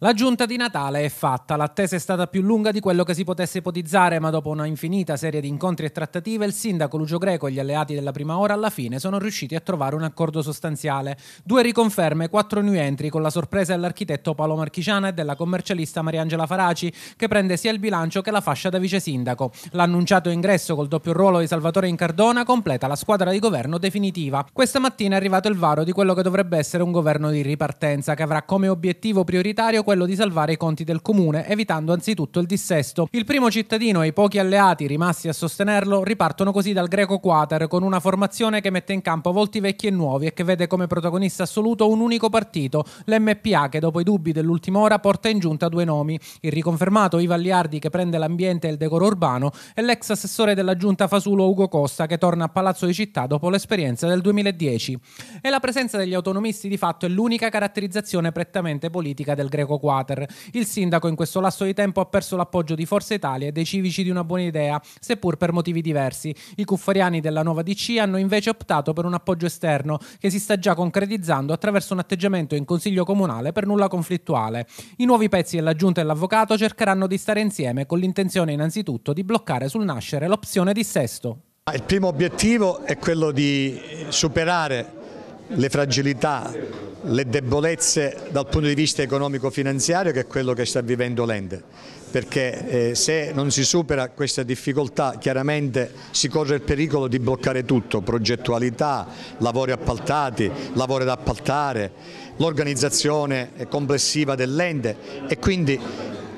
La giunta di Natale è fatta, l'attesa è stata più lunga di quello che si potesse ipotizzare, ma dopo una infinita serie di incontri e trattative il sindaco Lucio Greco e gli alleati della prima ora alla fine sono riusciti a trovare un accordo sostanziale. Due riconferme, quattro new entry con la sorpresa dell'architetto Paolo Marchigiana e della commercialista Mariangela Faraci che prende sia il bilancio che la fascia da vice sindaco. L'annunciato ingresso col doppio ruolo di Salvatore Incardona completa la squadra di governo definitiva. Questa mattina è arrivato il varo di quello che dovrebbe essere un governo di ripartenza che avrà come obiettivo prioritario quello di salvare i conti del comune, evitando anzitutto il dissesto. Il primo cittadino e i pochi alleati rimasti a sostenerlo ripartono così dal greco quater con una formazione che mette in campo volti vecchi e nuovi e che vede come protagonista assoluto un unico partito, l'MPA, che dopo i dubbi dell'ultima ora porta in giunta due nomi, il riconfermato Ivan Liardi che prende l'ambiente e il decoro urbano e l'ex assessore della giunta Fasulo Ugo Costa che torna a Palazzo di Città dopo l'esperienza del 2010. E la presenza degli autonomisti di fatto è l'unica caratterizzazione prettamente politica del greco quater. Il sindaco in questo lasso di tempo ha perso l'appoggio di Forza Italia e dei civici di una buona idea, seppur per motivi diversi. I cuffariani della nuova DC hanno invece optato per un appoggio esterno che si sta già concretizzando attraverso un atteggiamento in consiglio comunale per nulla conflittuale. I nuovi pezzi della giunta e l'avvocato cercheranno di stare insieme con l'intenzione innanzitutto di bloccare sul nascere l'opzione di sesto. Il primo obiettivo è quello di superare le fragilità, le debolezze dal punto di vista economico-finanziario che è quello che sta vivendo l'ente, perché eh, se non si supera questa difficoltà chiaramente si corre il pericolo di bloccare tutto, progettualità, lavori appaltati, lavori da appaltare, l'organizzazione complessiva dell'ente e quindi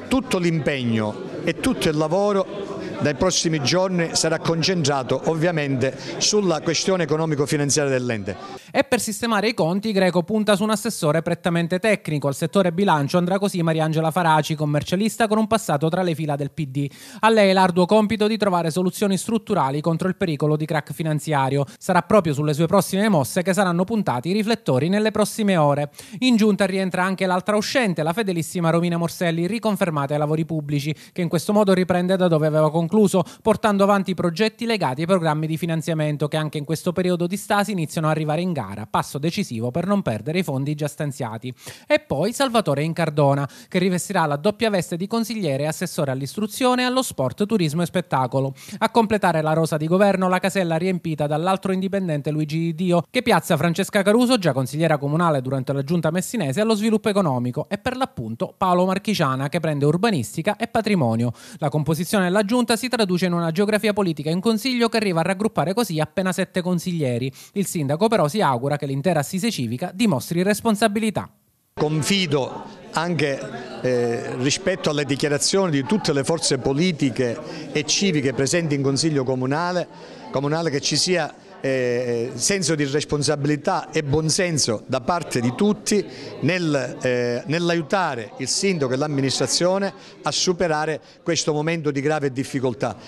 tutto l'impegno e tutto il lavoro dai prossimi giorni sarà concentrato ovviamente sulla questione economico-finanziaria dell'ente. E per sistemare i conti, Greco punta su un assessore prettamente tecnico. Al settore bilancio andrà così Mariangela Faraci, commercialista con un passato tra le fila del PD. A lei l'arduo compito di trovare soluzioni strutturali contro il pericolo di crack finanziario. Sarà proprio sulle sue prossime mosse che saranno puntati i riflettori nelle prossime ore. In giunta rientra anche l'altra uscente, la fedelissima Romina Morselli, riconfermata ai lavori pubblici, che in questo modo riprende da dove aveva concluso, portando avanti i progetti legati ai programmi di finanziamento che anche in questo periodo di stasi iniziano a arrivare in gara gara, passo decisivo per non perdere i fondi già stanziati. E poi Salvatore Incardona, che rivestirà la doppia veste di consigliere e assessore all'istruzione, allo sport, turismo e spettacolo. A completare la rosa di governo la casella riempita dall'altro indipendente Luigi Di Dio, che piazza Francesca Caruso, già consigliera comunale durante la giunta messinese, allo sviluppo economico e per l'appunto Paolo Marchigiana, che prende urbanistica e patrimonio. La composizione della giunta si traduce in una geografia politica in consiglio che arriva a raggruppare così appena sette consiglieri. Il sindaco però si ha augura che l'intera assise civica dimostri responsabilità. Confido anche eh, rispetto alle dichiarazioni di tutte le forze politiche e civiche presenti in Consiglio Comunale, comunale che ci sia eh, senso di responsabilità e buonsenso da parte di tutti nel, eh, nell'aiutare il sindaco e l'amministrazione a superare questo momento di grave difficoltà.